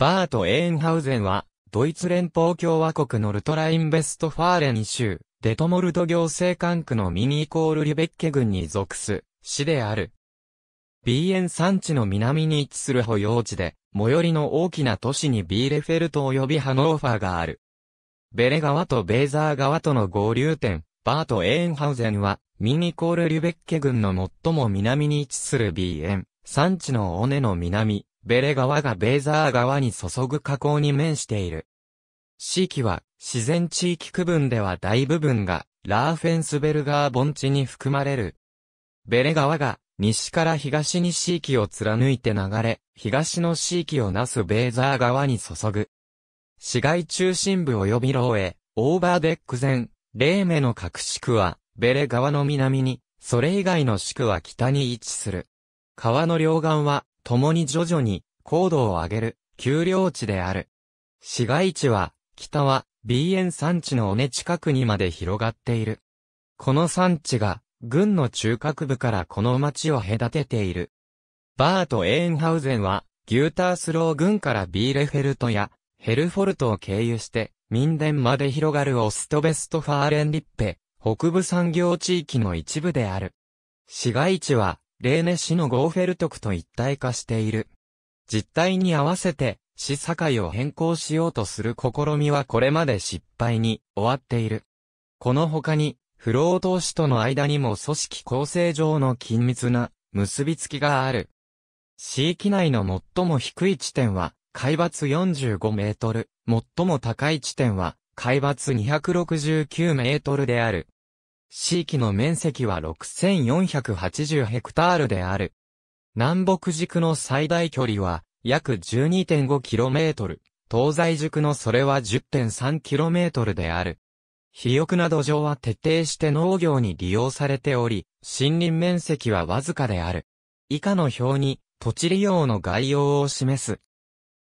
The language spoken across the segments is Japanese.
バート・エーンハウゼンは、ドイツ連邦共和国のルトラインベストファーレン州、デトモルト行政管区のミニイコールリベッケ郡に属す、市である。ビーエン山地の南に位置する保養地で、最寄りの大きな都市にビーレフェルト及びハノーファーがある。ベレ川とベーザー川との合流点、バート・エーンハウゼンは、ミニコール・リュベッケ郡の最も南に位置するビーエン、山地の尾根の南、ベレ川がベーザー川に注ぐ河口に面している。地域は、自然地域区分では大部分が、ラーフェンスベルガー盆地に含まれる。ベレ川が、西から東に地域を貫いて流れ、東の地域をなすベーザー川に注ぐ。市街中心部及びローオーバーデック前、レーメの各地区は、ベレ川の南に、それ以外の地区は北に位置する。川の両岸は、共に徐々に高度を上げる丘陵地である。市街地は、北は、B 炎山地の尾根近くにまで広がっている。この山地が、軍の中核部からこの町を隔てている。バート・エーンハウゼンは、ギュータースロー軍からビーレフェルトや、ヘルフォルトを経由して、民伝まで広がるオストベストファーレンリッペ、北部産業地域の一部である。市街地は、レーネ市のゴーフェルトクと一体化している。実態に合わせて、市境を変更しようとする試みはこれまで失敗に終わっている。この他に、不労投資との間にも組織構成上の緊密な結びつきがある。市域内の最も低い地点は海抜45メートル、最も高い地点は海抜269メートルである。地域の面積は6480ヘクタールである。南北軸の最大距離は約 12.5km、東西軸のそれは 10.3km である。肥沃な土壌は徹底して農業に利用されており、森林面積はわずかである。以下の表に土地利用の概要を示す。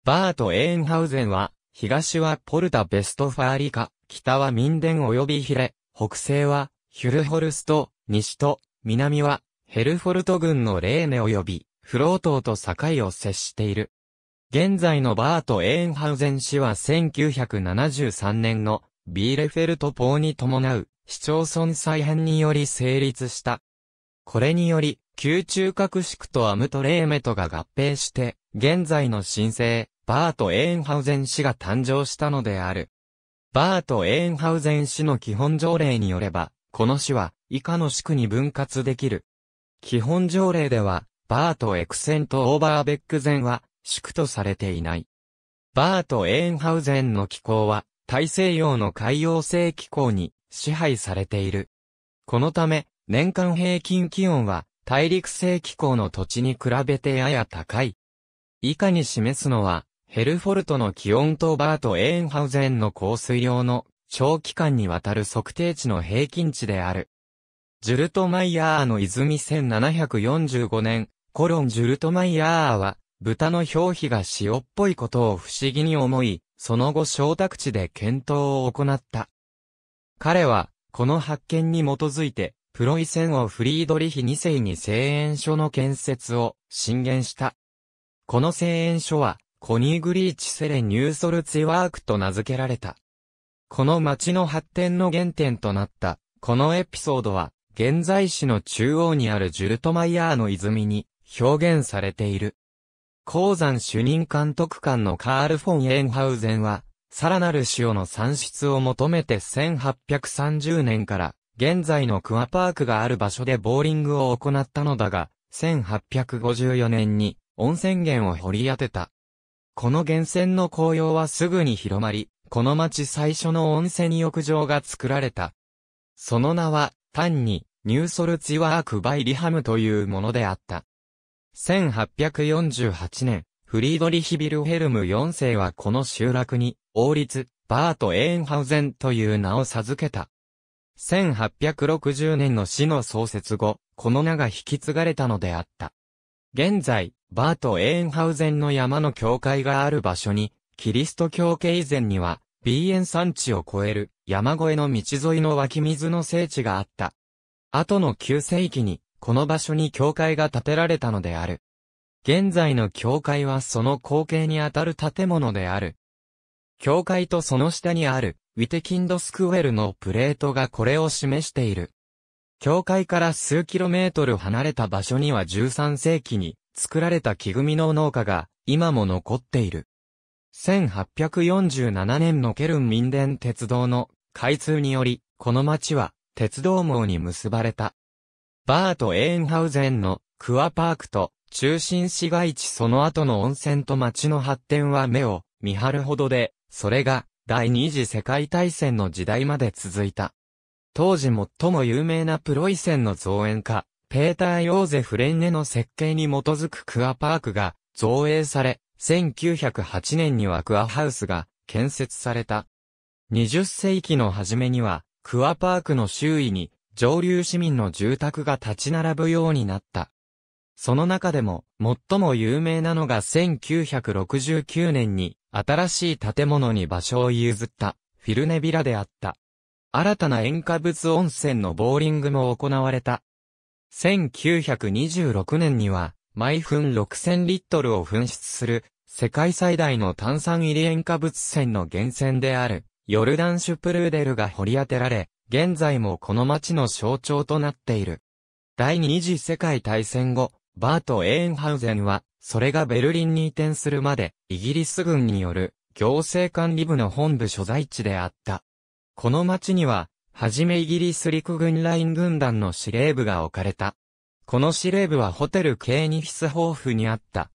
バート・エーンハウゼンは、東はポルタ・ベストファーリカ、北はミンデン及びヒレ、北西はヒュルホルスト、西と、南は、ヘルフォルト軍のレーネ及び、フロートと境を接している。現在のバート・エーンハウゼン市は1973年のビーレフェルト法に伴う市町村再編により成立した。これにより、旧中核宿とアムトレーメトが合併して、現在の新生、バート・エーンハウゼン市が誕生したのである。バート・エーンハウゼン市の基本条例によれば、この市は、以下の市区に分割できる。基本条例では、バーとエクセント・オーバーベックゼンは、市区とされていない。バーとエーンハウゼンの気候は、大西洋の海洋性気候に支配されている。このため、年間平均気温は、大陸性気候の土地に比べてやや高い。以下に示すのは、ヘルフォルトの気温とバーとエーンハウゼンの降水量の長期間にわたる測定値の平均値である。ジュルトマイヤーの泉1745年、コロンジュルトマイヤーは、豚の表皮が塩っぽいことを不思議に思い、その後小宅地で検討を行った。彼は、この発見に基づいて、プロイセンをフリードリヒ2世に製塩所の建設を進言した。この製塩所は、コニーグリーチセレニューソルツィワークと名付けられた。この街の発展の原点となった、このエピソードは、現在市の中央にあるジュルトマイヤーの泉に表現されている。鉱山主任監督官のカール・フォン・エンハウゼンは、さらなる塩の産出を求めて1830年から、現在のクアパークがある場所でボーリングを行ったのだが、1854年に温泉源を掘り当てた。この源泉の紅葉はすぐに広まり、この町最初の温泉浴場が作られた。その名は、単に、ニューソルツィワーク・バイ・リハムというものであった。1848年、フリードリヒ・ビルヘルム4世はこの集落に、王立、バート・エーンハウゼンという名を授けた。1860年の市の創設後、この名が引き継がれたのであった。現在、バート・エーンハウゼンの山の境界がある場所に、キリスト教系以前には、ビーエン山地を越える山越えの道沿いの湧き水の聖地があった。後の9世紀に、この場所に教会が建てられたのである。現在の教会はその後継にあたる建物である。教会とその下にある、ウィテキンドスクウェルのプレートがこれを示している。教会から数キロメートル離れた場所には13世紀に作られた木組みの農家が今も残っている。1847年のケルン民伝鉄道の開通により、この町は鉄道網に結ばれた。バート・エーンハウゼンのクアパークと中心市街地その後の温泉と町の発展は目を見張るほどで、それが第二次世界大戦の時代まで続いた。当時最も有名なプロイセンの造園家、ペーター・ヨーゼ・フレンネの設計に基づくクアパークが造営され、1908年にはクアハウスが建設された。20世紀の初めには、クアパークの周囲に上流市民の住宅が立ち並ぶようになった。その中でも、最も有名なのが1969年に、新しい建物に場所を譲った、フィルネビラであった。新たな塩化物温泉のボーリングも行われた。1926年には、毎分6000リットルを噴出する、世界最大の炭酸入り塩化物泉の源泉である、ヨルダンシュプルーデルが掘り当てられ、現在もこの町の象徴となっている。第二次世界大戦後、バート・エーンハウゼンは、それがベルリンに移転するまで、イギリス軍による行政管理部の本部所在地であった。この町には、はじめイギリス陸軍ライン軍団の司令部が置かれた。この司令部はホテルケーニヒスホーフにあった。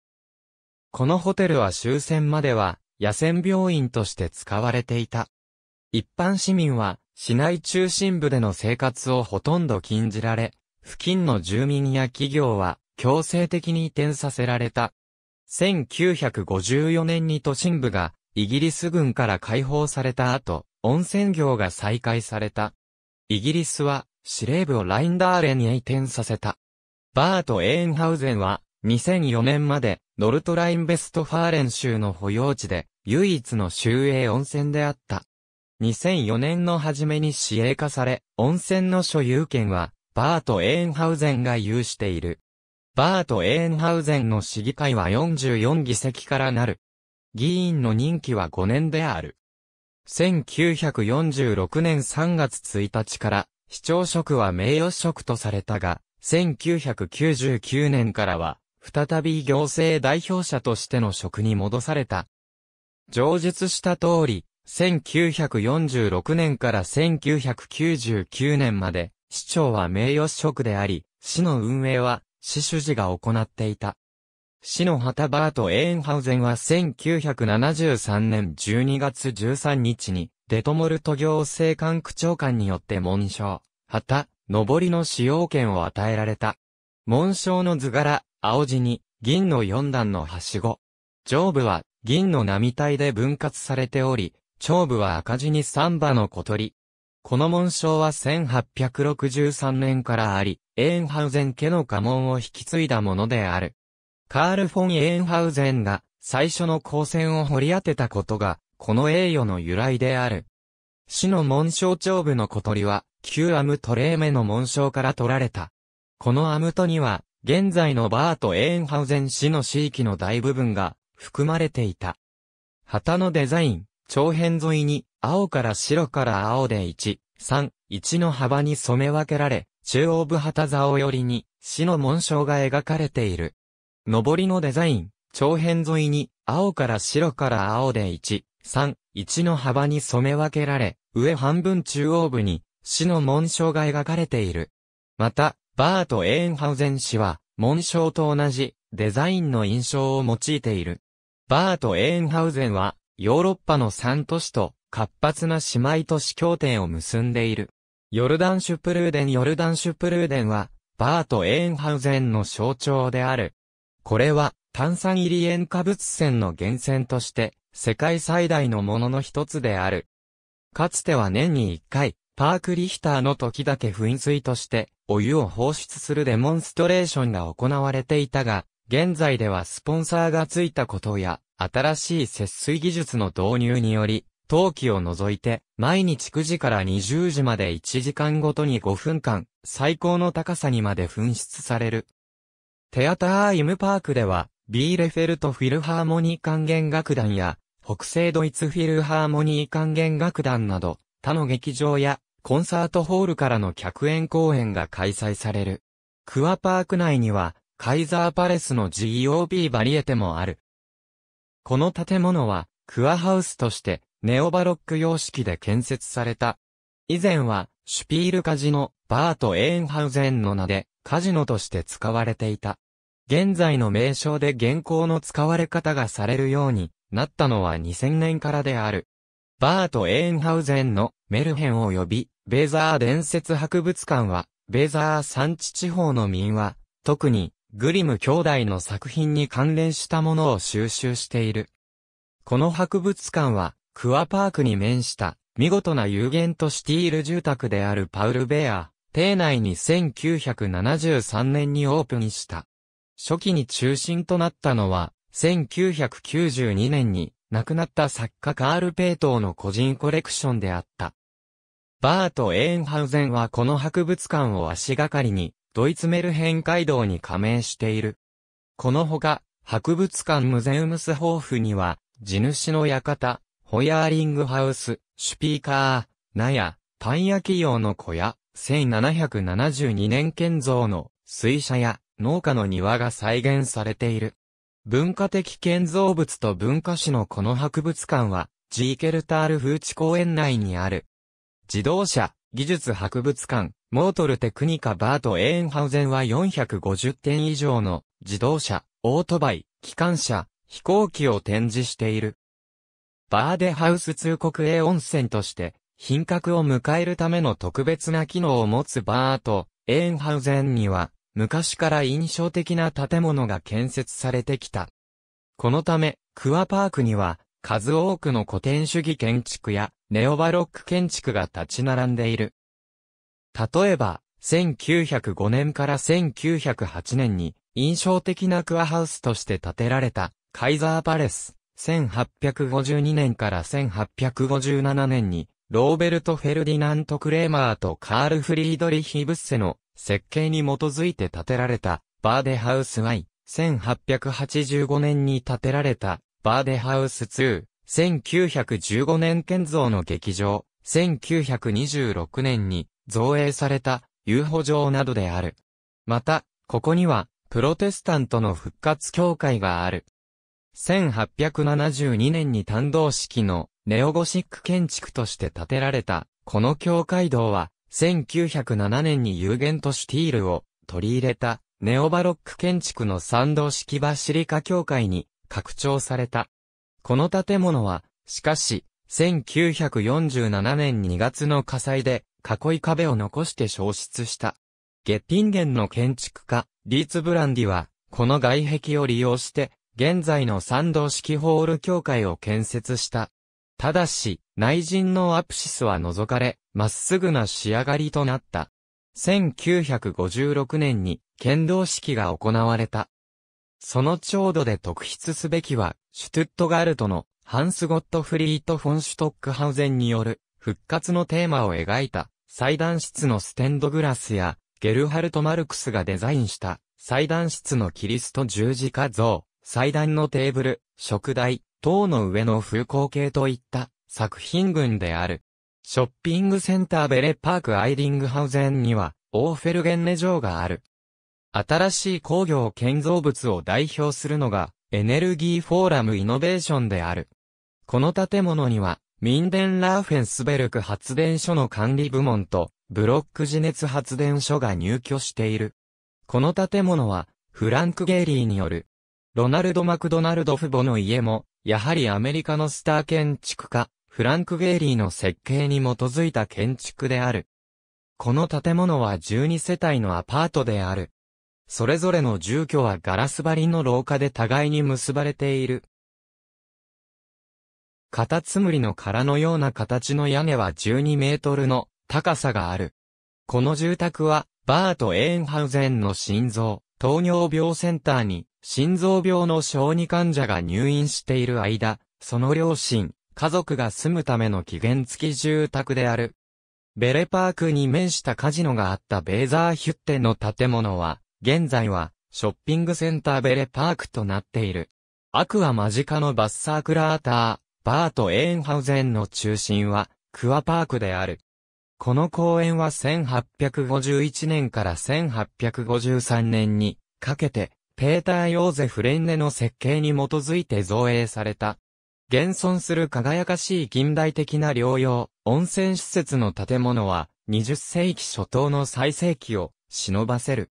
このホテルは終戦までは、野戦病院として使われていた。一般市民は、市内中心部での生活をほとんど禁じられ、付近の住民や企業は、強制的に移転させられた。1954年に都心部が、イギリス軍から解放された後、温泉業が再開された。イギリスは、司令部をラインダーレンへ移転させた。バート・エーンハウゼンは、2004年まで、ノルトラインベストファーレン州の保養地で、唯一の州営温泉であった。2004年の初めに市営化され、温泉の所有権は、バート・エーンハウゼンが有している。バート・エーンハウゼンの市議会は44議席からなる。議員の任期は5年である。1946年3月1日から、市長職は名誉職とされたが、1999年からは、再び行政代表者としての職に戻された。上述した通り、1946年から1999年まで、市長は名誉職であり、市の運営は、市主事が行っていた。市のハタバート・エーンハウゼンは1973年12月13日に、デトモルト行政官区長官によって紋章、ハタ、上りの使用権を与えられた。紋章の図柄、青地に、銀の四段のはしご。上部は、銀の並体で分割されており、長部は赤地に三羽の小鳥。この紋章は1863年からあり、エーンハウゼン家の家紋を引き継いだものである。カール・フォン・エーンハウゼンが最初の光線を掘り当てたことが、この栄誉の由来である。死の紋章長部の小鳥は、旧アムトレーメの紋章から取られた。このアムトには、現在のバート・エーンハウゼン市の地域の大部分が含まれていた。旗のデザイン、長辺沿いに、青から白から青で1、3、1の幅に染め分けられ、中央部旗竿寄りに、死の紋章が描かれている。上りのデザイン、長辺沿いに、青から白から青で1、3、1の幅に染め分けられ、上半分中央部に、市の紋章が描かれている。また、バート・エーンハウゼン氏は、紋章と同じ、デザインの印象を用いている。バート・エーンハウゼンは、ヨーロッパの3都市と、活発な姉妹都市協定を結んでいる。ヨルダンシュプルーデンヨルダンシュプルーデンは、バート・エーンハウゼンの象徴である。これは、炭酸入り塩化物泉の源泉として、世界最大のものの一つである。かつては年に1回、パークリヒターの時だけ噴水として、お湯を放出するデモンストレーションが行われていたが、現在ではスポンサーがついたことや、新しい節水技術の導入により、冬季を除いて、毎日9時から20時まで1時間ごとに5分間、最高の高さにまで噴出される。テアターイムパークでは、ビーレフェルトフィルハーモニー管弦楽団や、北西ドイツフィルハーモニー管弦楽団など、他の劇場やコンサートホールからの客演公演が開催される。クアパーク内には、カイザーパレスの GOB バリエテもある。この建物は、クアハウスとして、ネオバロック様式で建設された。以前は、シュピールカジノ、バート・エーンハウゼンの名で、カジノとして使われていた。現在の名称で現行の使われ方がされるようになったのは2000年からである。バート・エーンハウゼンのメルヘン及びベーザー伝説博物館は、ベーザー山地地方の民話、特にグリム兄弟の作品に関連したものを収集している。この博物館は、クアパークに面した見事な有限とシティール住宅であるパウル・ベア、邸内に1973年にオープンした。初期に中心となったのは、1992年に亡くなった作家カール・ペイトーの個人コレクションであった。バート・エーンハウゼンはこの博物館を足がかりに、ドイツメルヘン街道に加盟している。このほか、博物館ムゼウムスホーフには、地主の館、ホヤーリングハウス、シュピーカー、ナヤ、パンヤ企業の小屋、1772年建造の水車や農家の庭が再現されている。文化的建造物と文化史のこの博物館は、ジーケルタール風地公園内にある。自動車、技術博物館、モートルテクニカバート・エーンハウゼンは450点以上の自動車、オートバイ、機関車、飛行機を展示している。バーデハウス通国営温泉として、品格を迎えるための特別な機能を持つバート・エーンハウゼンには、昔から印象的な建物が建設されてきた。このため、クアパークには、数多くの古典主義建築やネオバロック建築が立ち並んでいる。例えば、1905年から1908年に印象的なクアハウスとして建てられたカイザーパレス、1852年から1857年にローベルト・フェルディナント・クレーマーとカール・フリードリヒ・ブッセの設計に基づいて建てられた、バーデハウス I、1885年に建てられた、バーデハウス2、1915年建造の劇場、1926年に造営された遊歩場などである。また、ここには、プロテスタントの復活協会がある。1872年に単動式のネオゴシック建築として建てられた、この教会堂は、1907年に有限都市ティールを取り入れたネオバロック建築の参道式バシリカ教会に拡張された。この建物は、しかし、1947年2月の火災で囲い壁を残して消失した。ゲッティンゲンの建築家、リーツ・ブランディは、この外壁を利用して、現在の参道式ホール教会を建設した。ただし、内陣のアプシスは除かれ、まっすぐな仕上がりとなった。1956年に、剣道式が行われた。その調度で特筆すべきは、シュトゥットガルトのハンス・ゴットフリート・フォン・シュトックハウゼンによる復活のテーマを描いた祭壇室のステンドグラスや、ゲルハルト・マルクスがデザインした祭壇室のキリスト十字架像、祭壇のテーブル、食台、塔の上の風光景といった作品群である。ショッピングセンターベレパークアイリングハウゼンには、オーフェルゲンネ城がある。新しい工業建造物を代表するのが、エネルギーフォーラムイノベーションである。この建物には、ミンデンラーフェンスベルク発電所の管理部門と、ブロック自熱発電所が入居している。この建物は、フランク・ゲイリーによる、ロナルド・マクドナルド・父母の家も、やはりアメリカのスター建築家、フランク・ゲーリーの設計に基づいた建築である。この建物は12世帯のアパートである。それぞれの住居はガラス張りの廊下で互いに結ばれている。カタツムリの殻のような形の屋根は12メートルの高さがある。この住宅はバート・エーンハウゼンの心臓、糖尿病センターに心臓病の小児患者が入院している間、その両親、家族が住むための期限付き住宅である。ベレパークに面したカジノがあったベーザーヒュッテの建物は、現在は、ショッピングセンターベレパークとなっている。アクア間近のバッサークラーター、バート・エーンハウゼンの中心は、クアパークである。この公園は1851年から1853年にかけてペーター・ヨーゼフ・レンネの設計に基づいて造営された。現存する輝かしい近代的な療養、温泉施設の建物は、20世紀初頭の最盛期を忍ばせる。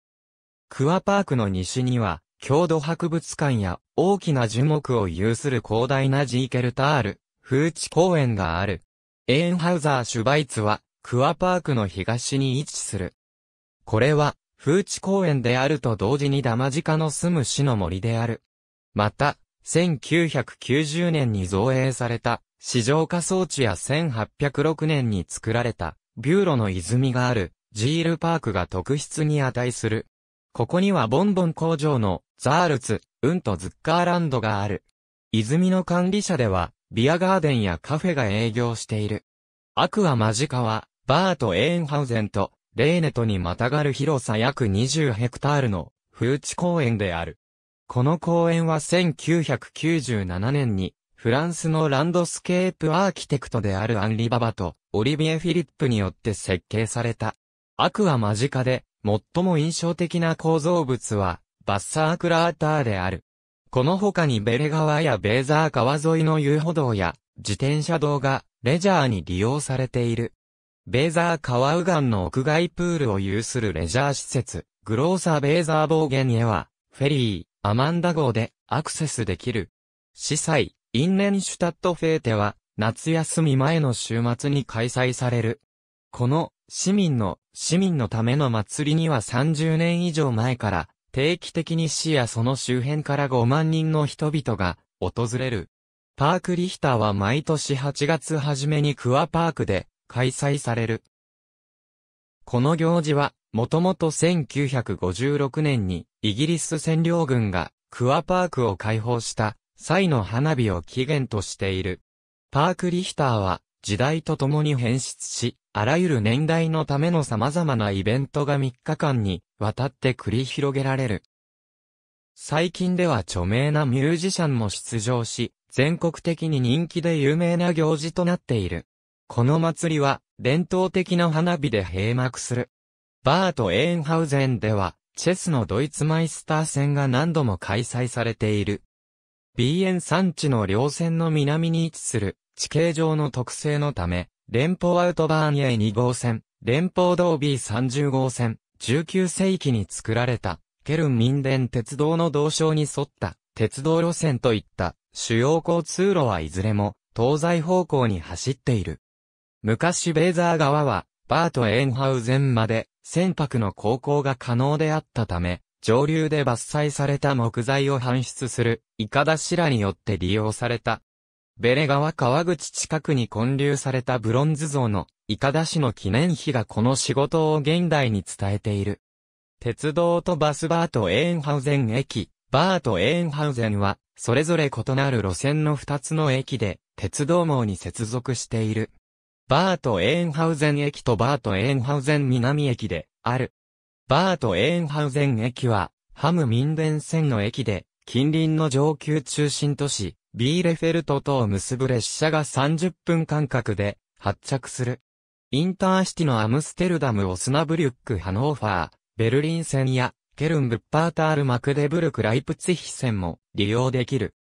クアパークの西には、郷土博物館や大きな樹木を有する広大なジーケルタール、風地公園がある。エーンハウザー・シュバイツは、クアパークの東に位置する。これは、風地公園であると同時にダマジカの住む市の森である。また、1990年に造営された、市場化装置や1806年に作られた、ビューロの泉がある、ジールパークが特筆に値する。ここにはボンボン工場の、ザールツ、ウンとズッカーランドがある。泉の管理者では、ビアガーデンやカフェが営業している。アクアマジカは、バート・エーンハウゼンと、レーネトにまたがる広さ約20ヘクタールの風地公園である。この公園は1997年にフランスのランドスケープアーキテクトであるアンリババとオリビエ・フィリップによって設計された。アクア間近で最も印象的な構造物はバッサークラーターである。この他にベレ川やベーザー川沿いの遊歩道や自転車道がレジャーに利用されている。ベーザー川右岸の屋外プールを有するレジャー施設、グローサベーザー暴言へは、フェリー、アマンダ号でアクセスできる。司祭、インネンシュタットフェーテは、夏休み前の週末に開催される。この、市民の、市民のための祭りには30年以上前から、定期的に市やその周辺から5万人の人々が、訪れる。パークリヒターは毎年8月初めにクアパークで、開催される。この行事は、もともと1956年にイギリス占領軍がクアパークを解放した際の花火を起源としている。パークリヒターは時代とともに変質し、あらゆる年代のための様々なイベントが3日間にわたって繰り広げられる。最近では著名なミュージシャンも出場し、全国的に人気で有名な行事となっている。この祭りは、伝統的な花火で閉幕する。バート・エーンハウゼンでは、チェスのドイツマイスター戦が何度も開催されている。BN エ山地の稜線の南に位置する地形上の特性のため、連邦アウトバーン A2 号線、連邦道 B30 号線、19世紀に作られた、ケルン民伝鉄道の道章に沿った鉄道路線といった主要交通路はいずれも東西方向に走っている。昔ベーザー川は、バートエンハウゼンまで、船舶の航行が可能であったため、上流で伐採された木材を搬出する、イカダシラによって利用された。ベレ川川口近くに建立されたブロンズ像の、イカダシの記念碑がこの仕事を現代に伝えている。鉄道とバスバートエーンハウゼン駅、バートエーンハウゼンは、それぞれ異なる路線の2つの駅で、鉄道網に接続している。バート・エーンハウゼン駅とバート・エーンハウゼン南駅で、ある。バート・エーンハウゼン駅は、ハム・ミンデン線の駅で、近隣の上級中心都市、ビーレフェルトとを結ぶ列車が30分間隔で、発着する。インターシティのアムステルダム・オスナブリュック・ハノーファー、ベルリン線や、ケルン・ブッパータール・マクデブルク・ライプツィヒ線も利用できる。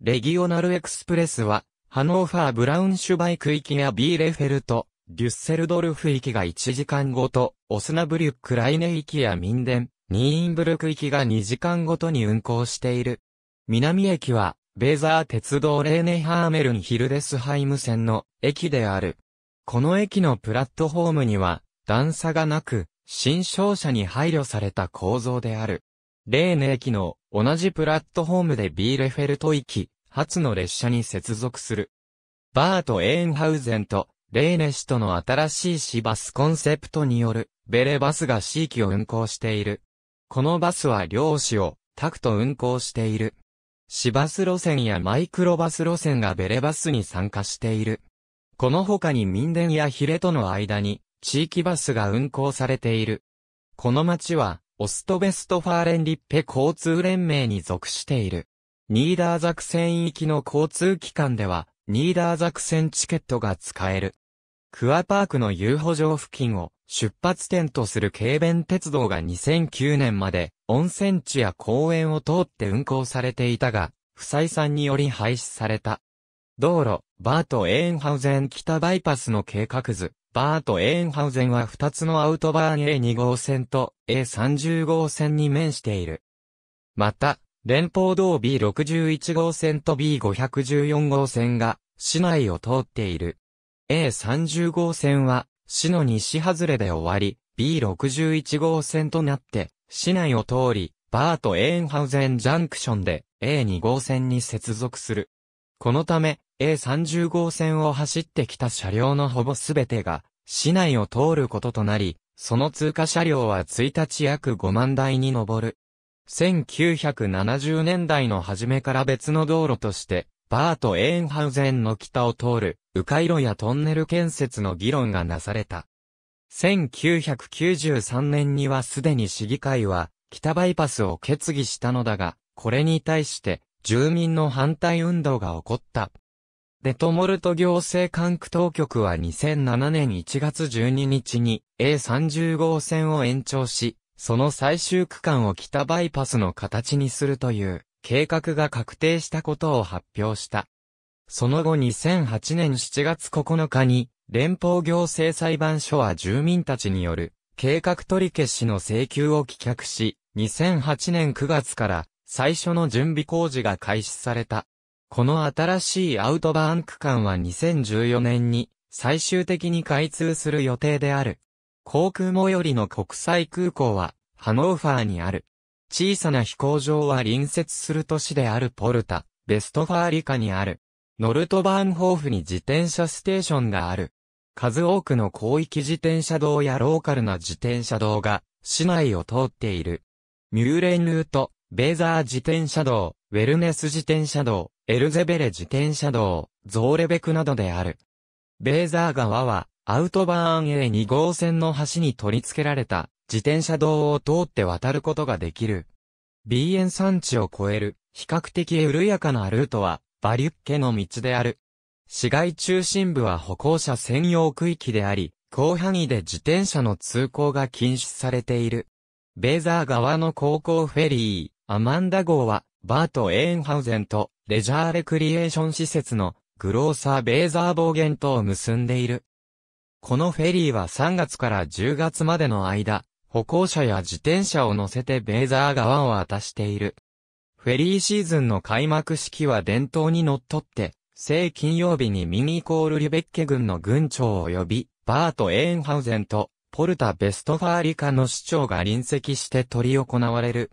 レギオナルエクスプレスは、ハノーファー・ブラウンシュバイク行きやビーレフェルト、デュッセルドルフ行きが1時間ごと、オスナブリュック・ライネ行きやミンデン、ニーインブルク行きが2時間ごとに運行している。南駅は、ベーザー鉄道レーネハーメルン・ヒルデスハイム線の駅である。この駅のプラットホームには、段差がなく、新商社に配慮された構造である。レーネ駅の同じプラットホームでビーレフェルト行き、初の列車に接続する。バート・エーンハウゼンと、レーネ氏との新しい市バスコンセプトによる、ベレバスが市域を運行している。このバスは両市を、タクト運行している。市バス路線やマイクロバス路線がベレバスに参加している。この他に民電やヒレとの間に、地域バスが運行されている。この町は、オストベストファーレンリッペ交通連盟に属している。ニーダーザクセン行きの交通機関では、ニーダーザクセンチケットが使える。クアパークの遊歩場付近を出発点とする軽便鉄道が2009年まで温泉地や公園を通って運行されていたが、不採算により廃止された。道路、バート・エーンハウゼン北バイパスの計画図、バート・エーンハウゼンは2つのアウトバーン A2 号線と A30 号線に面している。また、連邦道 B61 号線と B514 号線が市内を通っている。A30 号線は市の西外れで終わり、B61 号線となって市内を通り、バート・エーンハウゼン・ジャンクションで A2 号線に接続する。このため A30 号線を走ってきた車両のほぼすべてが市内を通ることとなり、その通過車両は1日約5万台に上る。1970年代の初めから別の道路として、バーとエーンハウゼンの北を通る、迂回路やトンネル建設の議論がなされた。1993年にはすでに市議会は、北バイパスを決議したのだが、これに対して、住民の反対運動が起こった。デトモルト行政管区当局は2007年1月12日に a 3号線を延長し、その最終区間を北バイパスの形にするという計画が確定したことを発表した。その後2008年7月9日に連邦行政裁判所は住民たちによる計画取り消しの請求を棄却し、2008年9月から最初の準備工事が開始された。この新しいアウトバーン区間は2014年に最終的に開通する予定である。航空最寄りの国際空港は、ハノーファーにある。小さな飛行場は隣接する都市であるポルタ、ベストファーリカにある。ノルトバーンホーフに自転車ステーションがある。数多くの広域自転車道やローカルな自転車道が、市内を通っている。ミューレンルート、ベーザー自転車道、ウェルネス自転車道、エルゼベレ自転車道、ゾーレベクなどである。ベーザー川は、アウトバーン A2 号線の橋に取り付けられた自転車道を通って渡ることができる。B 園山地を越える比較的緩やかなルートはバリュッケの道である。市街中心部は歩行者専用区域であり、広範囲で自転車の通行が禁止されている。ベーザー側の高校フェリー、アマンダ号は、バート・エーンハウゼンとレジャーレクリエーション施設のグローサー・ベーザー暴言とを結んでいる。このフェリーは3月から10月までの間、歩行者や自転車を乗せてベーザー川を渡している。フェリーシーズンの開幕式は伝統にのっとって、正金曜日にミニコールリベッケ軍の軍長及び、バート・エーンハウゼンと、ポルタ・ベストファーリカの市長が臨席して執り行われる。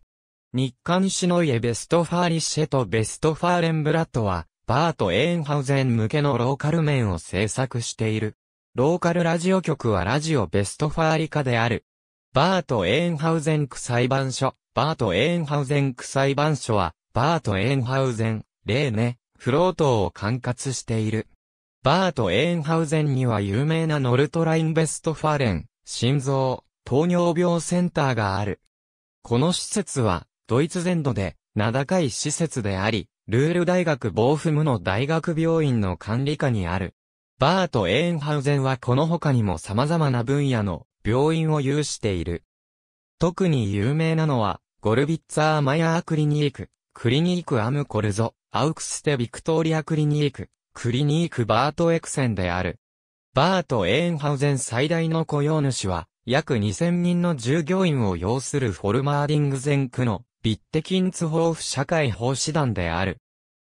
日刊シノイエ・ベストファーリシェとベストファーレンブラッドは、バート・エーンハウゼン向けのローカル面を制作している。ローカルラジオ局はラジオベストファーリカである。バート・エーンハウゼン区裁判所、バート・エーンハウゼン区裁判所は、バート・エーンハウゼン、レーネ、フロートを管轄している。バート・エーンハウゼンには有名なノルトラインベストファーレン、心臓、糖尿病センターがある。この施設は、ドイツ全土で、名高い施設であり、ルール大学ボーフムの大学病院の管理下にある。バート・エーンハウゼンはこの他にも様々な分野の病院を有している。特に有名なのは、ゴルビッツァー・マヤークリニーク、クリニーク・アムコルゾ、アウクステ・ビクトリアクリニーク、クリニーク・バート・エクセンである。バート・エーンハウゼン最大の雇用主は、約2000人の従業員を要するフォルマーディングン区のビッテキンツホーフ社会奉仕団である。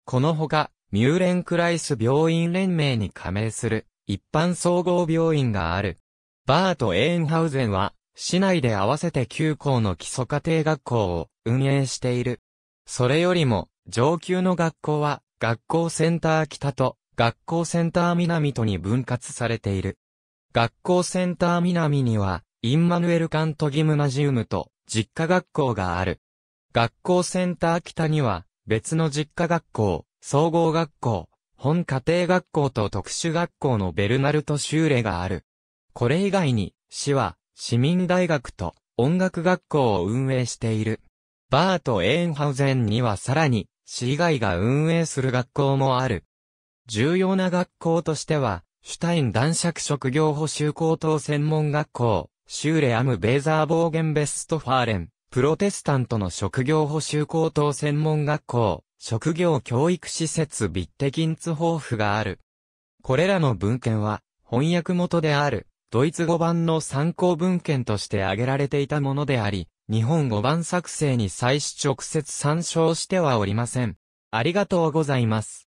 このほか、ミューレンクライス病院連盟に加盟する一般総合病院がある。バート・エーンハウゼンは、市内で合わせて9校の基礎家庭学校を運営している。それよりも、上級の学校は、学校センター北と、学校センター南とに分割されている。学校センター南には、インマヌエル・カント・ギムナジウムと、実家学校がある。学校センター北には、別の実家学校、総合学校、本家庭学校と特殊学校のベルナルトシューレがある。これ以外に、市は、市民大学と音楽学校を運営している。バーとエーンハウゼンにはさらに、市以外が運営する学校もある。重要な学校としては、シュタイン男爵職業補修高等専門学校、シューレアム・ベーザー・ボーゲン・ベストファーレン、プロテスタントの職業補修高等専門学校、職業教育施設ビッテキンツホーフがある。これらの文献は、翻訳元である、ドイツ語版の参考文献として挙げられていたものであり、日本語版作成に際し直接参照してはおりません。ありがとうございます。